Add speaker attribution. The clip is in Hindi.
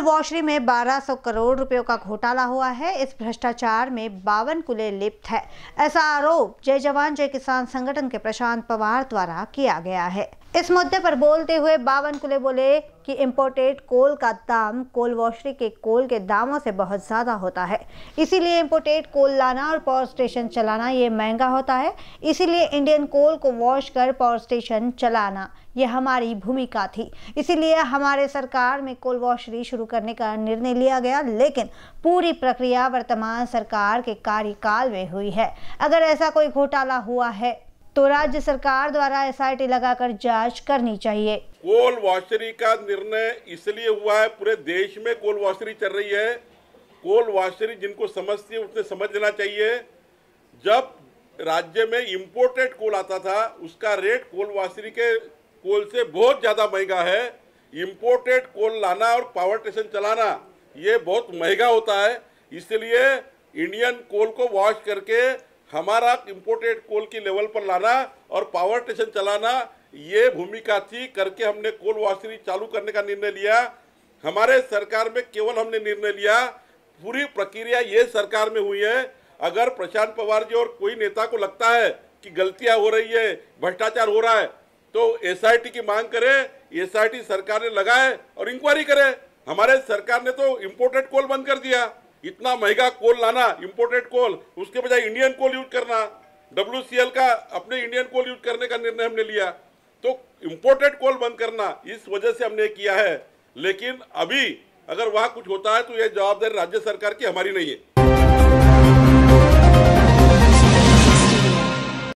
Speaker 1: टोल वॉशरी में 1200 करोड़ रुपयों का घोटाला हुआ है इस भ्रष्टाचार में बावन कुले लिप्त है ऐसा आरोप जय जवान जय किसान संगठन के प्रशांत पवार द्वारा किया गया है इस मुद्दे पर बोलते हुए बावन कुले बोले कि इम्पोर्टेड कोल का दाम कोल वॉशरी के कोल के दामों से बहुत ज़्यादा होता है इसीलिए इम्पोर्टेड कोल लाना और पावर स्टेशन चलाना ये महंगा होता है इसीलिए इंडियन कोल को वॉश कर पावर स्टेशन चलाना ये हमारी भूमिका थी इसीलिए हमारे सरकार में कोल वॉशरी शुरू करने का निर्णय लिया गया लेकिन पूरी प्रक्रिया वर्तमान सरकार के कार्यकाल में हुई है अगर ऐसा कोई घोटाला हुआ है तो राज्य सरकार द्वारा एसआईटी लगाकर जांच करनी चाहिए
Speaker 2: कोल वॉशरी का निर्णय इसलिए हुआ है पूरे देश में कोल वॉशरी चल रही है कोल वॉशरी जिनको समझती है उसने समझ लेना चाहिए जब राज्य में इम्पोर्टेड कोल आता था उसका रेट कोल वाशरी के कोल से बहुत ज़्यादा महंगा है इम्पोर्टेड कोल लाना और पावर स्टेशन चलाना ये बहुत महंगा होता है इसलिए इंडियन कोल को वॉश करके हमारा इम्पोर्टेड कोल की लेवल पर लाना और पावर स्टेशन चलाना ये भूमिका थी करके हमने कोल वाशरी चालू करने का निर्णय लिया हमारे सरकार में केवल हमने निर्णय लिया पूरी प्रक्रिया ये सरकार में हुई है अगर प्रशांत पवार जी और कोई नेता को लगता है कि गलतियां हो रही है भ्रष्टाचार हो रहा है तो एस की मांग करे एस सरकार ने लगाए और इंक्वायरी करे हमारे सरकार ने तो इम्पोर्टेड कोल बंद कर दिया इतना महंगा कोल लाना इम्पोर्टेड कोल उसके बजाय इंडियन कोल यूज करना डब्ल्यू का अपने इंडियन कोल यूज करने का निर्णय हमने लिया तो इम्पोर्टेड कोल बंद करना इस वजह से हमने किया है लेकिन अभी अगर वहाँ कुछ होता है तो यह जवाबदारी राज्य सरकार की हमारी नहीं है